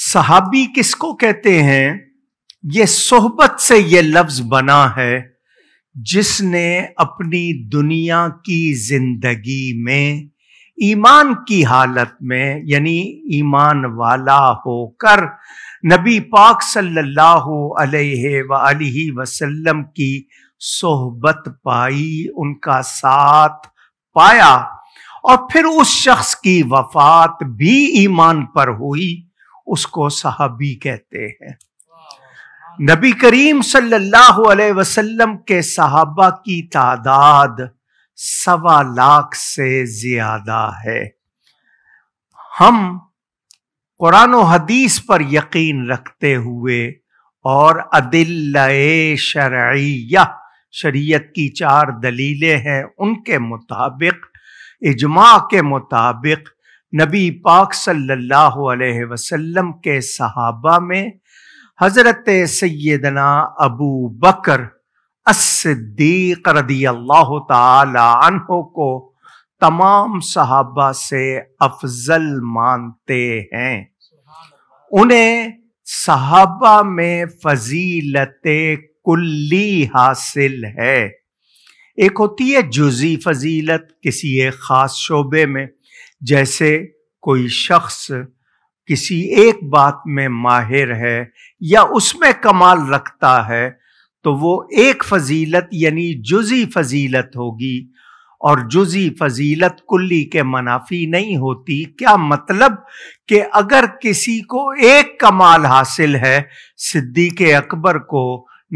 सहाबी किसको कहते हैं ये सोहबत से ये लफ्ज बना है जिसने अपनी दुनिया की जिंदगी में ईमान की हालत में यानी ईमान वाला होकर नबी पाक सल्लल्लाहु अलैहि अलैहि वसल्लम की सोहबत पाई उनका साथ पाया और फिर उस शख्स की वफात भी ईमान पर हुई उसको सहाबी कहते हैं नबी करीम सल्लल्लाहु अलैहि वसल्लम के सहाबा की तादाद सवा लाख से ज्यादा है हम कुरान हदीस पर यकीन रखते हुए और अदिल शरिया शरीयत की चार दलीलें हैं उनके मुताबिक इजमा के मुताबिक नबी पाक सल्लल्लाहु अलैहि वसल्लम के सहाबा में हज़रत सैदना अबू बकर अस्दीक रदी अल्लाह तहो को तमाम सहाबा से अफजल मानते हैं उन्हें सहाबा में फजीलत कुल्ली हासिल है एक होती है जुजी फजीलत किसी एक ख़ास शोबे में जैसे कोई शख्स किसी एक बात में माहिर है या उसमें कमाल रखता है तो वो एक फजीलत यानी जुजी फजीलत होगी और जुजी फजीलत कुल्ली के मनाफी नहीं होती क्या मतलब कि अगर किसी को एक कमाल हासिल है सिद्दीक अकबर को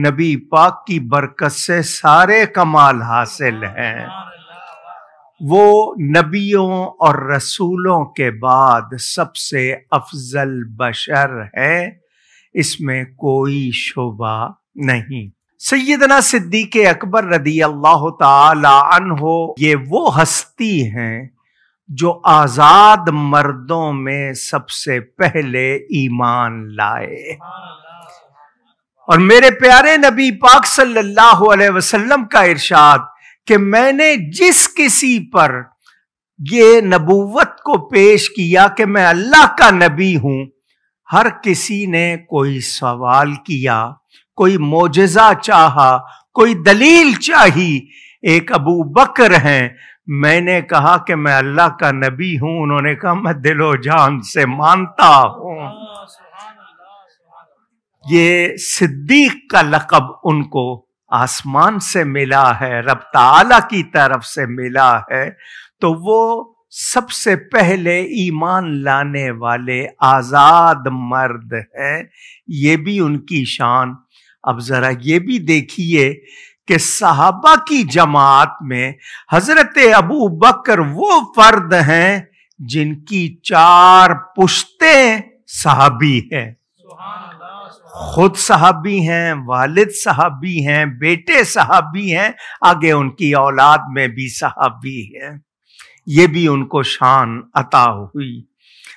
नबी पाक की बरकत से सारे कमाल हासिल हैं वो नबियों और रसूलों के बाद सबसे अफजल बशर है इसमें कोई शोभा नहीं सैदना सिद्दीक अकबर रदी अल्लाह तहो ये वो हस्ती हैं जो आज़ाद मर्दों में सबसे पहले ईमान लाए और मेरे प्यारे नबी पाक सल्लल्लाहु अलैहि वसल्लम का इरशाद कि मैंने जिस किसी पर ये नबूवत को पेश किया कि मैं अल्लाह का नबी हूं हर किसी ने कोई सवाल किया कोई मोजा चाहा कोई दलील चाही एक अबू बकर हैं मैंने कहा कि मैं अल्लाह का नबी हूं उन्होंने कहा मैं दिलो जान से मानता हूं हाँ, ये सिद्दीक का लकब उनको आसमान से मिला है रब ताला की तरफ से मिला है तो वो सबसे पहले ईमान लाने वाले आज़ाद मर्द हैं ये भी उनकी शान अब ज़रा ये भी देखिए कि साहबा की जमात में हज़रत अबू बकर वो फ़र्द हैं जिनकी चार पुश्तें साहबी हैं खुद सहाबी हैं वालिद साहबी हैं बेटे साहबी हैं आगे उनकी औलाद में भी साहबी है ये भी उनको शान अता हुई